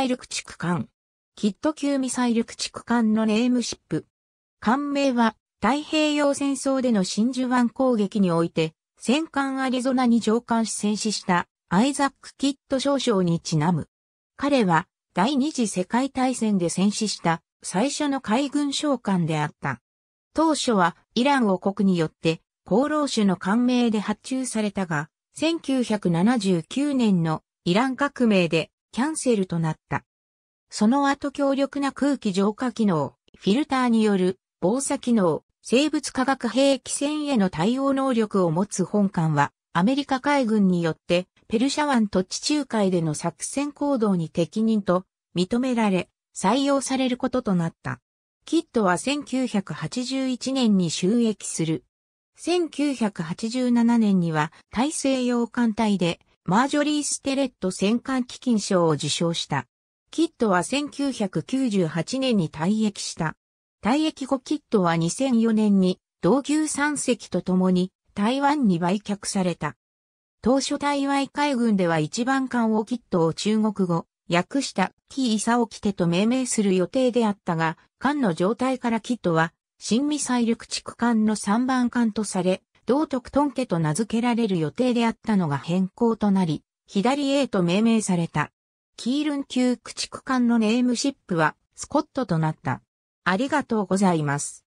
イル駆逐艦。キット級ミサイル駆逐艦のネームシップ。艦名は太平洋戦争での真珠湾攻撃において、戦艦アリゾナに上艦し戦死したアイザック・キット少将にちなむ。彼は第二次世界大戦で戦死した最初の海軍将官であった。当初はイラン王国によって功労種の艦名で発注されたが、1979年のイラン革命でキャンセルとなった。その後強力な空気浄化機能、フィルターによる防砂機能、生物化学兵器戦への対応能力を持つ本艦は、アメリカ海軍によってペルシャ湾と地中海での作戦行動に適任と認められ、採用されることとなった。キットは1981年に収益する。1987年には大西洋艦隊でマージョリー・ステレット戦艦基金賞を受賞した。キッドは1998年に退役した。退役後キッドは2004年に同級三隻と共に台湾に売却された。当初台湾海軍では一番艦をキッドを中国語、訳したキー・イサオキテと命名する予定であったが、艦の状態からキッドは新ミサイル駆逐艦の3番艦とされ、道徳トン家と名付けられる予定であったのが変更となり、左 A と命名された。キールン級駆逐艦のネームシップはスコットとなった。ありがとうございます。